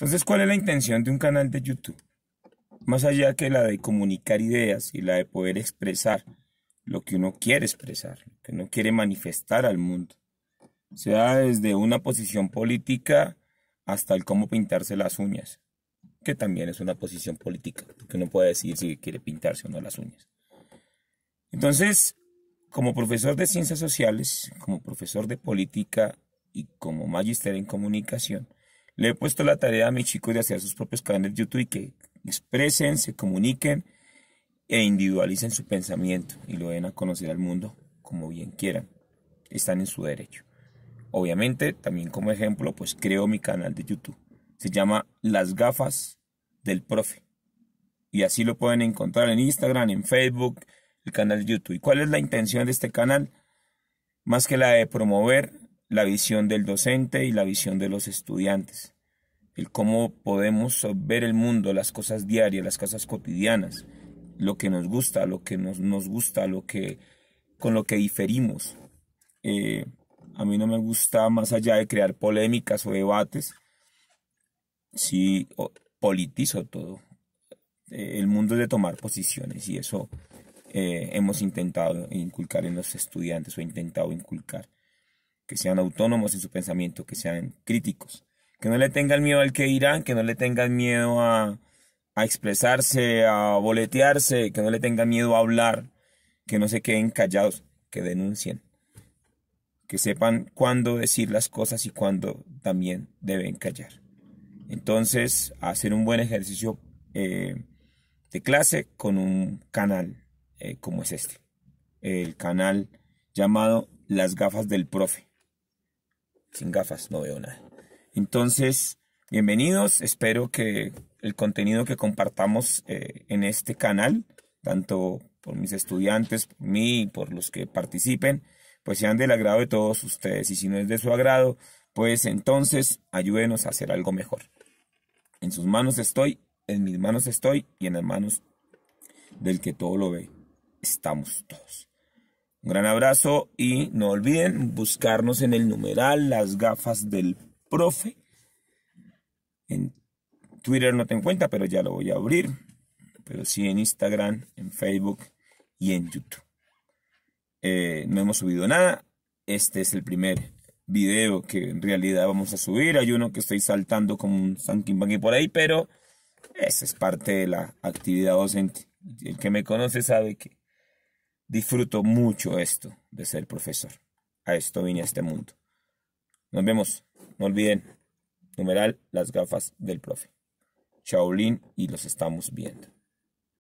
Entonces, ¿cuál es la intención de un canal de YouTube? Más allá que la de comunicar ideas y la de poder expresar lo que uno quiere expresar, lo que uno quiere manifestar al mundo, sea desde una posición política hasta el cómo pintarse las uñas, que también es una posición política, porque uno puede decir si quiere pintarse o no las uñas. Entonces, como profesor de ciencias sociales, como profesor de política y como magister en comunicación, le he puesto la tarea a mis chicos de hacer sus propios canales de YouTube y que expresen, se comuniquen e individualicen su pensamiento y lo den a conocer al mundo como bien quieran. Están en su derecho. Obviamente, también como ejemplo, pues creo mi canal de YouTube. Se llama Las gafas del profe. Y así lo pueden encontrar en Instagram, en Facebook, el canal de YouTube. ¿Y cuál es la intención de este canal? Más que la de promover la visión del docente y la visión de los estudiantes, el cómo podemos ver el mundo, las cosas diarias, las cosas cotidianas, lo que nos gusta, lo que nos, nos gusta, lo que, con lo que diferimos. Eh, a mí no me gusta más allá de crear polémicas o debates, si politizo todo. Eh, el mundo es de tomar posiciones y eso eh, hemos intentado inculcar en los estudiantes o intentado inculcar que sean autónomos en su pensamiento, que sean críticos, que no le tengan miedo al que irán, que no le tengan miedo a, expresarse, a boletearse, que no le tengan miedo a hablar, que no se queden callados, que denuncien, que sepan cuándo decir las cosas y cuándo también deben callar. Entonces, hacer un buen ejercicio eh, de clase con un canal eh, como es este, el canal llamado Las gafas del profe sin gafas no veo nada. Entonces, bienvenidos, espero que el contenido que compartamos eh, en este canal, tanto por mis estudiantes, por mí y por los que participen, pues sean del agrado de todos ustedes. Y si no es de su agrado, pues entonces ayúdenos a hacer algo mejor. En sus manos estoy, en mis manos estoy y en las manos del que todo lo ve, estamos todos. Un gran abrazo y no olviden buscarnos en el numeral las gafas del profe. En Twitter no te cuenta, pero ya lo voy a abrir. Pero sí en Instagram, en Facebook y en YouTube. Eh, no hemos subido nada. Este es el primer video que en realidad vamos a subir. Hay uno que estoy saltando como un y por ahí, pero esa es parte de la actividad docente. El que me conoce sabe que Disfruto mucho esto de ser profesor. A esto vine a este mundo. Nos vemos. No olviden, numeral, las gafas del profe. Shaolin y los estamos viendo.